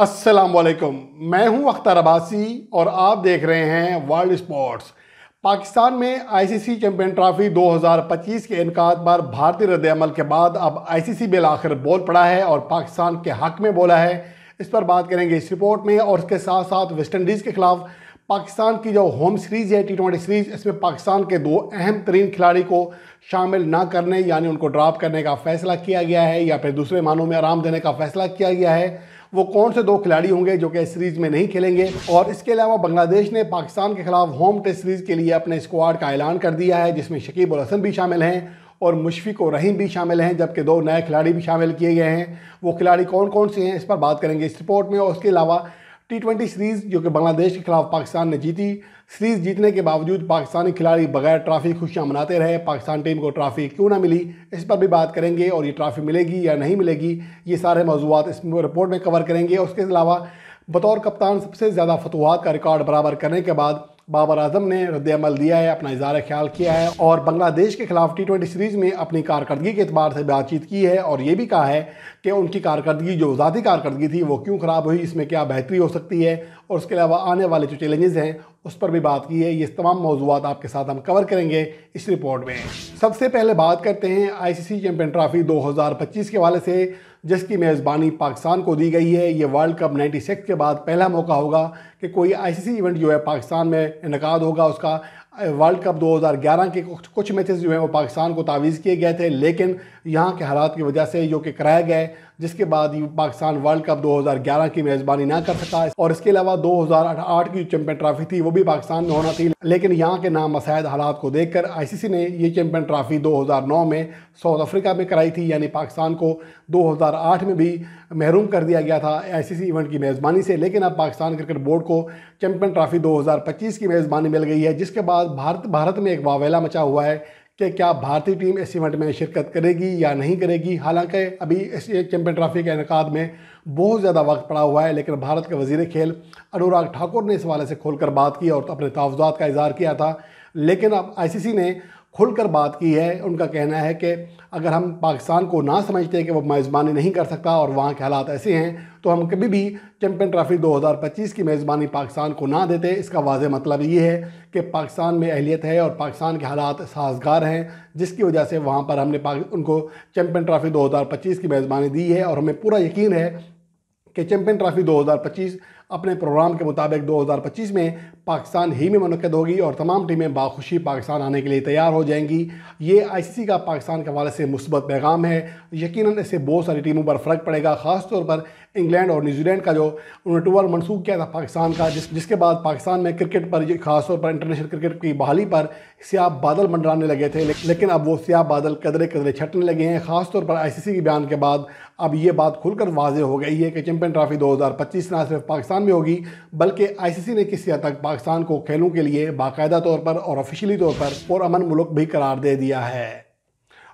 अस्सलाम वालेकुम मैं हूं अख्तर अब्बासी और आप देख रहे हैं वर्ल्ड स्पोर्ट्स पाकिस्तान में आईसीसी चैंपियन ट्रॉफी 2025 के इनका पर भारतीय रद्दमल के बाद अब आईसीसी बिल आखिर बोल पड़ा है और पाकिस्तान के हक में बोला है इस पर बात करेंगे इस रिपोर्ट में और इसके साथ साथ वेस्ट इंडीज़ के खिलाफ पाकिस्तान की जो होम सीरीज़ है टी ट्वेंटी सीरीज़ इसमें पाकिस्तान के दो अहम तरीन खिलाड़ी को शामिल ना करने यानी उनको ड्रॉप करने का फैसला किया गया है या फिर दूसरे मानों में आराम देने का फैसला किया गया है वो कौन से दो खिलाड़ी होंगे जो कि इस सीरीज में नहीं खेलेंगे और इसके अलावा बांग्लादेश ने पाकिस्तान के खिलाफ होम टेस्ट सीरीज के लिए अपने स्क्वाड का ऐलान कर दिया है जिसमें शकीब और हसन भी शामिल हैं और मुशफिक और रहीम भी शामिल हैं जबकि दो नए खिलाड़ी भी शामिल किए गए हैं वो खिलाड़ी कौन कौन से हैं इस पर बात करेंगे इस रिपोर्ट में और उसके अलावा टी ट्वेंटी सीरीज़ जो कि बांग्लादेश के खिलाफ पाकिस्तान ने जीती सीरीज़ जीतने के बावजूद पाकिस्तानी खिलाड़ी बगैर ट्रॉफी खुशियाँ मनाते रहे पाकिस्तान टीम को ट्रॉफ़ी क्यों ना मिली इस पर भी बात करेंगे और ये ट्रॉफ़ी मिलेगी या नहीं मिलेगी ये सारे मौजूद इस रिपोर्ट में कवर करेंगे उसके अलावा बतौर कप्तान सबसे ज़्यादा फतवाहत का रिकॉर्ड बराबर करने के बाद बाबर आजम ने रद्दमल दिया है अपना इजहार ख्याल किया है और बांग्लादेश के खिलाफ टी ट्वेंटी सीरीज़ में अपनी कारकर्दगी के अतबार से बातचीत की है और ये भी कहा है कि उनकी कारकर्दगी जो ज़ाती कारकर्दगी थी वो क्यों ख़राब हुई इसमें क्या बेहतरी हो सकती है और उसके अलावा आने वाले जो चैलेंजेस हैं उस पर भी बात की है ये तमाम मौजूद आपके साथ हम कवर करेंगे इस रिपोर्ट में सबसे पहले बात करते हैं आईसीसी चैंपियन ट्रॉफी 2025 के हवाले से जिसकी मेज़बानी पाकिस्तान को दी गई है ये वर्ल्ड कप 96 के बाद पहला मौका होगा कि कोई आईसीसी इवेंट जो है पाकिस्तान में इनका होगा उसका वर्ल्ड कप 2011 के कुछ मैचेस जो हैं वो पाकिस्तान को तावीज़ किए गए थे लेकिन यहाँ के हालात की वजह से जो कि कराए गए जिसके बाद पाकिस्तान वर्ल्ड कप 2011 की मेज़बानी ना कर सका और इसके अलावा 2008 की चैम्पियन ट्रॉफी थी वो भी पाकिस्तान में होना थी लेकिन यहाँ के नामसायद हालात को देखकर आईसीसी ने ये चैम्पियन ट्रॉफी 2009 में साउथ अफ्रीका में कराई थी यानी पाकिस्तान को 2008 में भी महरूम कर दिया गया था सी इवेंट की मेज़बानी से लेकिन अब पाकिस्तान क्रिकेट बोर्ड को चैम्पियन ट्रॉफी पच्चीस की मेज़बानी मिल गई है जिसके बाद बाद भारत भारत में एक वावेला मचा हुआ है कि क्या भारतीय टीम इस इवेंट में शिरकत करेगी या नहीं करेगी हालांकि अभी इस चैम्पियन ट्रॉफी के इनका में बहुत ज़्यादा वक्त पड़ा हुआ है लेकिन भारत के वजीर खेल अनुराग ठाकुर ने इस हवाले से खोलकर बात की और अपने तावजात का इजहार किया था लेकिन अब आईसीसी ने खुलकर बात की है उनका कहना है कि अगर हम पाकिस्तान को ना समझते कि वो मेज़बानी नहीं कर सकता और वहाँ के हालात ऐसे हैं तो हम कभी भी चैम्पियन ट्रॉफी 2025 की मेज़बानी पाकिस्तान को ना देते इसका वाज मतलब ये है कि पाकिस्तान में अहलियत है और पाकिस्तान के हालात साजगार हैं जिसकी वजह से वहाँ पर हमने उनको चैम्पियन ट्रॉफी दो की मेज़बानी दी है और हमें पूरा यकीन है कि चैम्पियन ट्रॉफी दो अपने प्रोग्राम के मुताबिक 2025 में पाकिस्तान ही में मनद होगी और तमाम टीमें बाखुशी पाकिस्तान आने के लिए तैयार हो जाएंगी ये आईसीसी का पाकिस्तान के हवाले से मुस्बत पैगाम है यकीन इससे बहुत सारी टीमों पर फ़र्क पड़ेगा खासतौर पर इंग्लैंड और न्यूजीलैंड का जो उन्होंने टूर मनसूख किया था पाकिस्तान का जिस जिसके बाद पाकिस्तान में क्रिकेट पर खासतौर पर इंटरनेशनल क्रिकेट की बहाली पर सियाब बादल मंडराने लगे थे लेकिन अब वो सियाब बादल कदरे कदरे छटने लगे हैं खासतौर पर सी के बयान के बाद अब ये बात खुलकर वाजे हो गई है कि चैंपियन ट्रॉफी 2025 ना सिर्फ पाकिस्तान में होगी बल्कि आईसीसी ने किसी हद तक पाकिस्तान को खेलों के लिए बाकायदा तौर पर और ऑफिशियली तौर पर और अमन मुल्क भी करार दे दिया है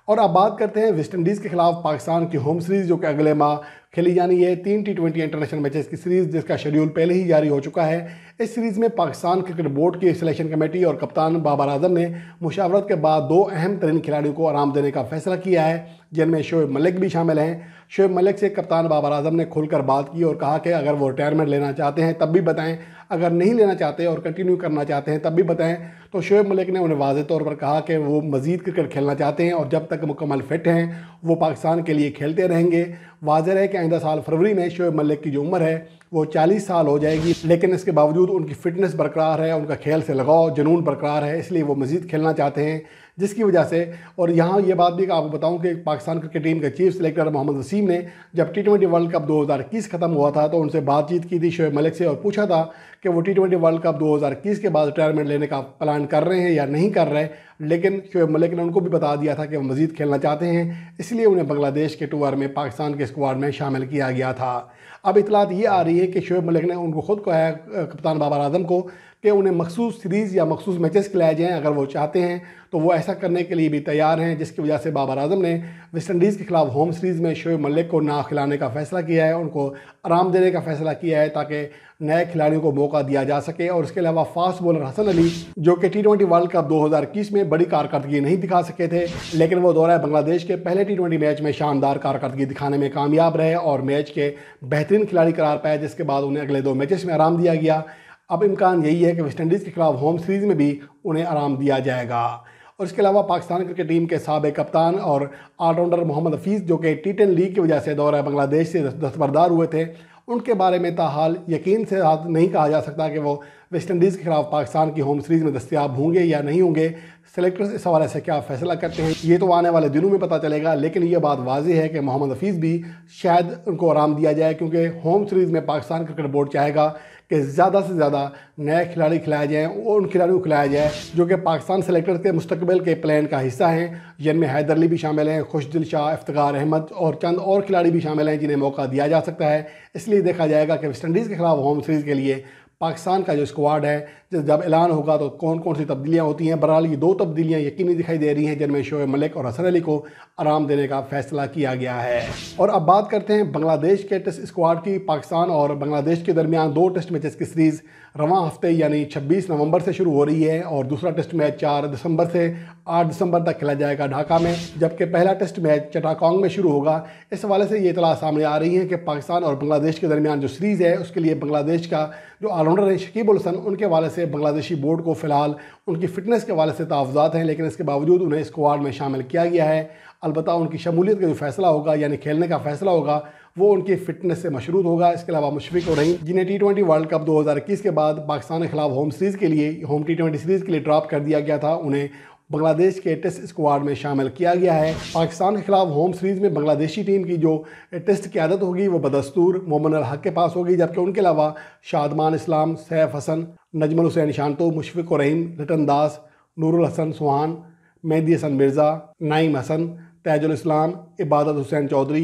और अब बात करते हैं वेस्ट इंडीज़ के खिलाफ पाकिस्तान की होम सीरीज़ जो कि अगले माह खेली जानी है तीन टी ट्वेंटी इंटरनेशनल मैचेस की सीरीज़ जिसका शेड्यूल पहले ही जारी हो चुका है इस सीरीज़ में पाकिस्तान क्रिकेट बोर्ड की सिलेक्शन कमेटी और कप्तान बाबर आजम ने मुशावरत के बाद दो अहम तरीन खिलाड़ियों को आराम देने का फैसला किया है जिनमें शोएब मलिक भी शामिल हैं शोएब मलिक से कप्तान बाबर आजम ने खुलकर बात की और कहा कि अगर वो रिटायरमेंट लेना चाहते हैं तब भी बताएं अगर नहीं लेना चाहते और कंटिन्यू करना चाहते हैं तब भी बताएं तो शोएब मलिक ने उन्हें वाज तौर पर कहा कि वो मज़ीद क्रिकेट खेलना चाहते हैं और जब तक मुकम्मल फिट हैं वो पाकिस्तान के लिए खेलते रहेंगे वाजह है कि आइंदा साल फरवरी में शोएब मलिक की जो उम्र है वो चालीस साल हो जाएगी लेकिन इसके बावजूद उनकी फ़िटनेस बरकरार है उनका खेल से लगाव जुनून बरकरार है इसलिए वो मज़ीद खेलना चाहते हैं जिसकी वजह से और यहाँ ये बात भी आपको बताऊँ कि पाकिस्तान क्रिकेट टीम के चीफ सेलेक्टर मोहम्मद वसीम ने जब टी ट्वेंटी वर्ल्ड कप 2021 ख़त्म हुआ था तो उनसे बातचीत की थी शोएब मलिक से और पूछा था कि वो टी ट्वेंटी वर्ल्ड कप इक्कीस के बाद रिटायरमेंट लेने का प्लान कर रहे हैं या नहीं कर रहे लेकिन शोएब मलिक ने उनको भी बता दिया था कि वो मज़ीद खेलना चाहते हैं इसलिए उन्हें बांग्लादेश के टूर में पाकिस्तान के स्क्वाड में शामिल किया गया था अब इतलात ये आ रही है कि शोएब मलिक ने उनको ख़ुद को है कप्तान बाबर आजम को कि उन्हें मखसूस सीरीज़ या मखसूस मैचेस खिलाए जाएँ अगर वो चाहते हैं तो वो ऐसा करने के लिए भी तैयार हैं जिसकी वजह से बाबर आजम ने वेस्ट इंडीज़ के खिलाफ होम सीरीज़ में शोएब मलिक को ना खिलाने का फैसला किया है उनको आराम देने का फैसला किया है ताकि नए खिलाड़ियों को मौका दिया जा सके और इसके अलावा फास्ट बॉलर हसन अली जो कि टी ट्वेंटी वर्ल्ड कप इक्कीस में बड़ी कारकर्दगी नहीं दिखा सके थे लेकिन वो दौरा बांग्लादेश के पहले टी ट्वेंटी मैच में शानदार कारकर्दगी दिखाने में कामयाब रहे और मैच के बेहतरीन खिलाड़ी करार पाए जिसके बाद उन्हें अगले दो मैचेस में आराम दिया गया अब इम्कान यही है कि वेस्ट इंडीज़ के खिलाफ होम सीरीज़ में भी उन्हें आराम दिया जाएगा और इसके अलावा पाकिस्तान क्रिकेट टीम के सबक कप्तान और ऑलराउंडर मोहम्मद हफीज़ जो कि टी टेन लीग की वजह से दौरा बांग्लादेश से दस्तबरदार हुए थे उनके बारे में ताहाल यकीन से नहीं कहा जा सकता कि वो वेस्टइंडीज़ के खिलाफ पाकिस्तान की होम सीरीज़ में दस्तियाब होंगे या नहीं होंगे सेलेक्टर्स इस हवाले से क्या फैसला करते हैं ये तो आने वाले दिनों में पता चलेगा लेकिन ये बात वाजह है कि मोहम्मद हफीज़ भी शायद उनको आराम दिया जाए क्योंकि होम सीरीज़ में पाकिस्तान क्रिकेट बोर्ड चाहेगा कि ज़्यादा से ज़्यादा नए खिलाड़ी खिलाए जाएँ और उन खिलाड़ियों को खिलाया जाए जो कि पाकिस्तान सेलेक्टर के मुस्तबिल के प्लान का हिस्सा हैं जिनमें हैदर अली भी शामिल हैं खुशदिल शाह इफ्तार अहमद और चंद और खिलाड़ी भी शामिल हैं जिन्हें मौका दिया जा सकता है इसलिए देखा जाएगा कि वेस्ट इंडीज़ के खिलाफ होम सीरीज़ के लिए पाकिस्तान का जो स्क्वाड है तो जब ऐलान होगा तो कौन कौन सी तब्दीलियाँ होती हैं बहरहाल ये दो तब्दीलियाँ यकीनी दिखाई दे रही हैं जिनमें शोए मलिक और हसन अली को आराम देने का फैसला किया गया है और अब बात करते हैं बांग्लादेश के टेस्ट स्क्वाड की पाकिस्तान और बांग्लादेश के दरमियान दो टेस्ट मैचेस की सीरीज़ रवा हफ्ते यानी 26 नवंबर से शुरू हो रही है और दूसरा टेस्ट मैच 4 दिसंबर से 8 दिसंबर तक खेला जाएगा ढाका में जबकि पहला टेस्ट मैच चटाकोंग में शुरू होगा इस हवाले से ये इतला सामने आ रही है कि पाकिस्तान और बांग्लादेश के दरमियान जो सीरीज़ है उसके लिए बांग्लादेश का जो ऑलराउंडर है शकीब उलसन उनके हवाले से हैं बांग्लादेशी बोर्ड को फ़िलहाल उनकी फ़िटनेस के वाले से तावजात हैं लेकिन इसके बावजूद उन्हें स्क्वाड में शामिल किया गया है अलबत् उनकी शमूलियत का जो फैसला होगा यानी खेलने का फैसला होगा वो उनकी फ़िटनेस से मशरूत होगा इसके अलावा मुशफिक और रही जिन्हें टी ट्वेंटी वर्ल्ड कप इक्कीस के बाद पाकिस्तान के खिलाफ होम सीरीज़ के लिए होम टी ट्वेंटी सीरीज़ के लिए ड्रॉप कर दिया गया था उन्हें बांग्लादेश के टेस्ट स्क्वाड में शामिल किया गया है पाकिस्तान के खिलाफ होम सीरीज़ में बांग्लादेशी टीम की जो टेस्ट की आदत होगी वो बदस्तूर मोमन हक के पास होगी जबकि उनके अलावा शादमान इस्लाम सैफ हसन नजमल हुसैन शांतो मुशफिक रहीम रतन दास नूरुल हसन सुहान मेहंदी हसन मिर्ज़ा नाइम हसन तैजुल इस्लाम इबादत हुसैन चौधरी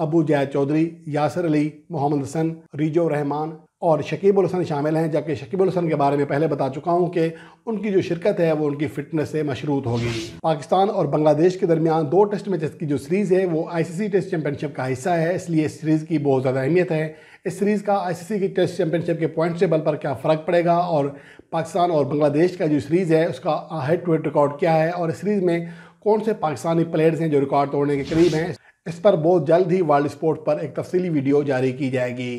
अबू जैद चौधरी यासर अली मोहम्मद हसन रिजो रहमान और शकीब हसन शामिल हैं जबकि शकीबुल हसन के बारे में पहले बता चुका हूं कि उनकी जो शिरकत है वो उनकी फिटनेस से मशरूत होगी पाकिस्तान और बांग्लादेश के दरमियान दो टेस्ट मैचेस की जो सीरीज़ है वो आईसीसी टेस्ट चैंपियनशिप का हिस्सा है इसलिए इस सीरीज़ की बहुत ज़्यादा अहमियत है इस सीरीज़ का सी की टेस्ट चैंपियनशिप के पॉइंट टेबल पर क्या फ़र्क पड़ेगा और पाकिस्तान और बांग्लादेश का जो सीरीज़ है उसका हेड टू हेड रिकॉर्ड क्या है और इस सीरीज़ में कौन से पाकिस्तानी प्लेयर्स हैं जो रिकॉर्ड तोड़ने के करीब हैं इस पर बहुत जल्द ही वर्ल्ड स्पोर्ट पर एक तफसीली वीडियो जारी की जाएगी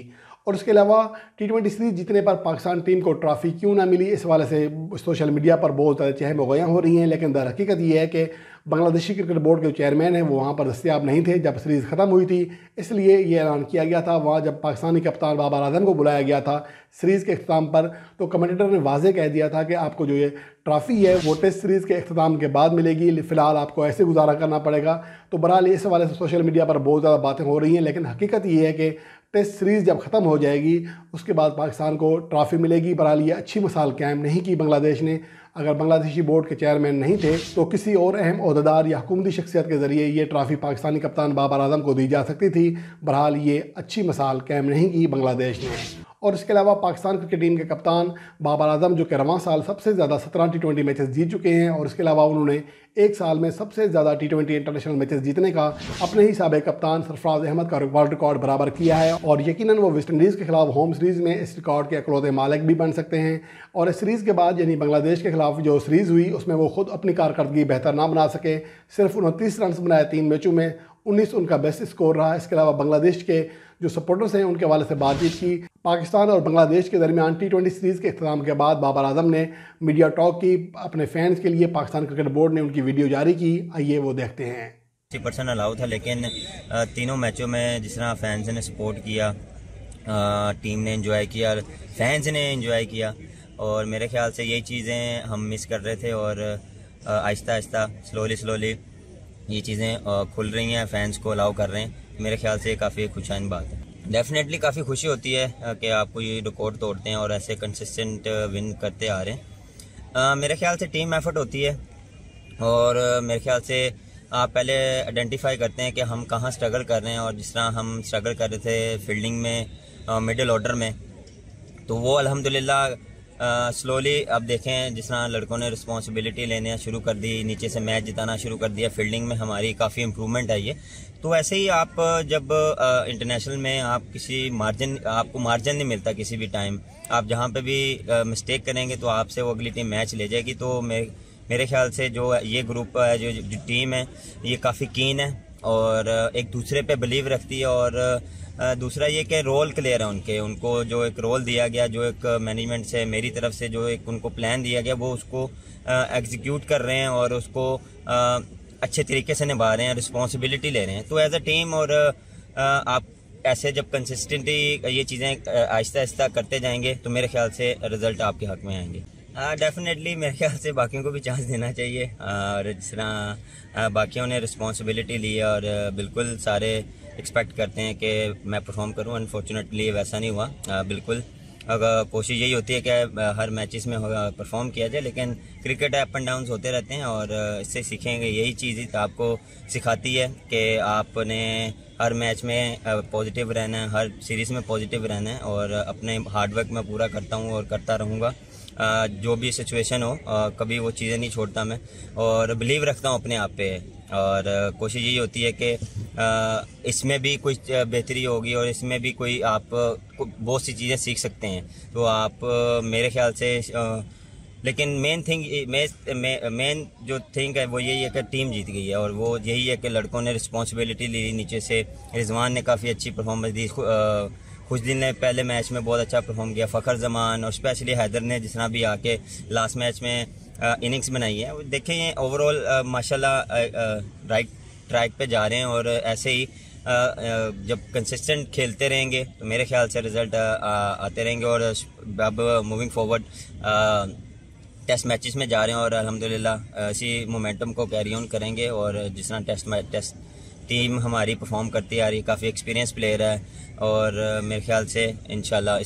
और उसके अलावा टी ट्वेंटी सीरीज़ जीतने पर पाकिस्तान टीम को ट्रॉफ़ी क्यों ना मिली इस हवाले से सोशल मीडिया पर बहुत ज़्यादा चहम वगैयाँ हो रही हैं लेकिन दर हकीकत ये है कि बांग्लादेशी क्रिकेट बोर्ड के चेयरमैन हैं वो वहाँ पर दस्तियाब नहीं थे जब सीरीज़ ख़त्म हुई थी इसलिए ये ऐलान किया गया था वहाँ जब पाकिस्तानी कप्तान बाबर आजम को बुलाया गया था सीरीज़ के अख्ताम पर तो कमेंटेटर ने वाजे कह दिया था कि आपको जो ये ट्रॉफ़ी है वो टेस्ट सीरीज़ के अख्ताम के बाद मिलेगी फ़िलहाल आपको ऐसे गुजारा करना पड़ेगा तो बहरहाल इस हवाले से सोशल मीडिया पर बहुत ज़्यादा बातें हो रही हैं लेकिन हकीकत ये है कि टेस्ट सीरीज़ जब ख़त्म हो जाएगी उसके बाद पाकिस्तान को ट्रॉफी मिलेगी बहरहाल ये अच्छी मिसाल कायम नहीं की बांग्लादेश ने अगर बांग्लादेशी बोर्ड के चेयरमैन नहीं थे तो किसी और अहम अहदेदार या हुकूमती शख्सियत के ज़रिए ये ट्रॉफ़ी पाकिस्तानी कप्तान बाबर आजम को दी जा सकती थी बहरहाल ये अच्छी मिसाल कायम नहीं की बांग्लादेश ने और इसके अलावा पाकिस्तान क्रिकेट टीम के कप्तान बाबर आजम जो कि रवान साल सबसे ज़्यादा सत्रह टी ट्वेंटी मैचेस जीत चुके हैं और इसके अलावा उन्होंने एक साल में सबसे ज़्यादा टी ट्वेंटी इंटरनेशनल मैचेस जीतने का अपने ही सबक कप्तान सरफराज अहमद का वर्ल्ड रिकॉर्ड बराबर किया है और यकीन वो वेस्ट इंडीज़ के खिलाफ होम सीरीज़ में इस रिकॉर्ड के अकलौते मालिक भी बन सकते हैं और इस सीरीज़ के बाद यानी बांग्लादेश के खिलाफ जो सीरीज़ हुई उसमें वो खुद अपनी कारकर्दगी बेहतर ना बना सके सिर्फ उनतीस रन बनाए तीन मैचों में उन्नीस उनका बेस्ट स्कोर रहा इसके अलावा बांग्लादेश के जो सपोर्टर्स हैं उनके वाले से बातचीत की पाकिस्तान और बांग्लादेश के दरमियान टी ट्वेंटी सीरीज़ के अख्ताम के बाद बाबर आजम ने मीडिया टॉक की अपने फैंस के लिए पाकिस्तान क्रिकेट बोर्ड ने उनकी वीडियो जारी की आइए वो देखते हैं अस्सी परसेंट अलाउ था लेकिन तीनों मैचों में जिस तरह फैंस ने सपोर्ट किया टीम ने इन्जॉय किया फैंस ने इन्जॉय किया और मेरे ख्याल से यही चीज़ें हम मिस कर रहे थे और आहिस्ता आहिस्ता स्लोली स्लोली ये चीज़ें खुल रही हैं फैंस को अलाउ कर रहे हैं मेरे ख्याल से काफ़ी खुशाइन बात है डेफिनेटली काफ़ी खुशी होती है कि आपको ये रिकॉर्ड तोड़ते हैं और ऐसे कंसिस्टेंट विन करते आ रहे हैं आ, मेरे ख्याल से टीम एफर्ट होती है और मेरे ख्याल से आप पहले आइडेंटिफाई करते हैं कि हम कहाँ स्ट्रगल कर रहे हैं और जिस तरह हम स्ट्रगल कर रहे थे फील्डिंग में मिडिल ऑर्डर में तो वो अलहमदिल्ला स्लोली अब देखें जिस तरह लड़कों ने रिस्पॉन्सिबिलिटी लेने शुरू कर दी नीचे से मैच जिताना शुरू कर दिया फील्डिंग में हमारी काफ़ी इम्प्रूवमेंट आई है तो ऐसे ही आप जब इंटरनेशनल में आप किसी मार्जिन आपको मार्जिन नहीं मिलता किसी भी टाइम आप जहाँ पे भी मिस्टेक करेंगे तो आपसे वो अगली टीम मैच ले जाएगी तो मेरे मेरे ख्याल से जो ये ग्रुप है जो, जो टीम है ये काफ़ी कीन है और एक दूसरे पे बिलीव रखती है और दूसरा ये कि रोल क्लियर है उनके उनको जो एक रोल दिया गया जो एक मैनेजमेंट से मेरी तरफ से जो एक उनको प्लान दिया गया वो उसको एग्जीक्यूट कर रहे हैं और उसको अच्छे तरीके से निभा रहे हैं रिस्पॉन्सिबिलिटी ले रहे हैं तो एज अ टीम और आप ऐसे जब कंसिस्टेंटली ये चीज़ें आहिस्ता आहिस्ता करते जाएंगे तो मेरे ख्याल से रिजल्ट आपके हक में आएंगे डेफिनेटली मेरे ख्याल से बाकियों को भी चांस देना चाहिए और जिस तरह बाकियों ने रिस्पॉन्सिबिलिटी ली और बिल्कुल सारे एक्सपेक्ट करते हैं कि मैं परफॉर्म करूं अनफॉर्चुनेटली वैसा नहीं हुआ आ, बिल्कुल अगर कोशिश यही होती है कि हर मैचेस में परफॉर्म किया जाए लेकिन क्रिकेट अप एंड डाउन होते रहते हैं और इससे सीखेंगे यही चीज़ ही आपको सिखाती है कि आपने हर मैच में पॉजिटिव रहना है हर सीरीज़ में पॉजिटिव रहना है और अपने हार्डवर्क मैं पूरा करता हूँ और करता रहूँगा जो भी सिचुएशन हो कभी वो चीज़ें नहीं छोड़ता मैं और बिलीव रखता हूँ अपने आप पे और कोशिश यही होती है कि इसमें भी कुछ बेहतरी होगी और इसमें भी कोई आप बहुत सी चीज़ें सीख सकते हैं तो आप मेरे ख्याल से लेकिन मेन थिंग मेन जो थिंग है वो यही है कि टीम जीत गई है और वो यही है कि लड़कों ने रिस्पॉन्सिबिलिटी ली नीचे से रिजवान ने काफ़ी अच्छी परफॉर्मेंस दी कुछ दिन पहले मैच में बहुत अच्छा परफॉर्म किया फ़खर जमान और स्पेशली हैदर ने जिस भी आके लास्ट मैच में इनिंग्स बनाई है देखें ओवरऑल माशाल्लाह राइट ट्रैक पे जा रहे हैं और ऐसे ही आ, जब कंसिस्टेंट खेलते रहेंगे तो मेरे ख्याल से रिजल्ट आ, आ, आते रहेंगे और अब मूविंग फॉरवर्ड टेस्ट मैचेस में जा रहे हैं और अल्हम्दुलिल्लाह इसी मोमेंटम को कैरी ऑन करेंगे और जिस तरह टेस्ट टेस्ट टीम हमारी परफॉर्म करती आ रही काफ़ी एक्सपीरियंस प्लेयर है और मेरे ख्याल से इन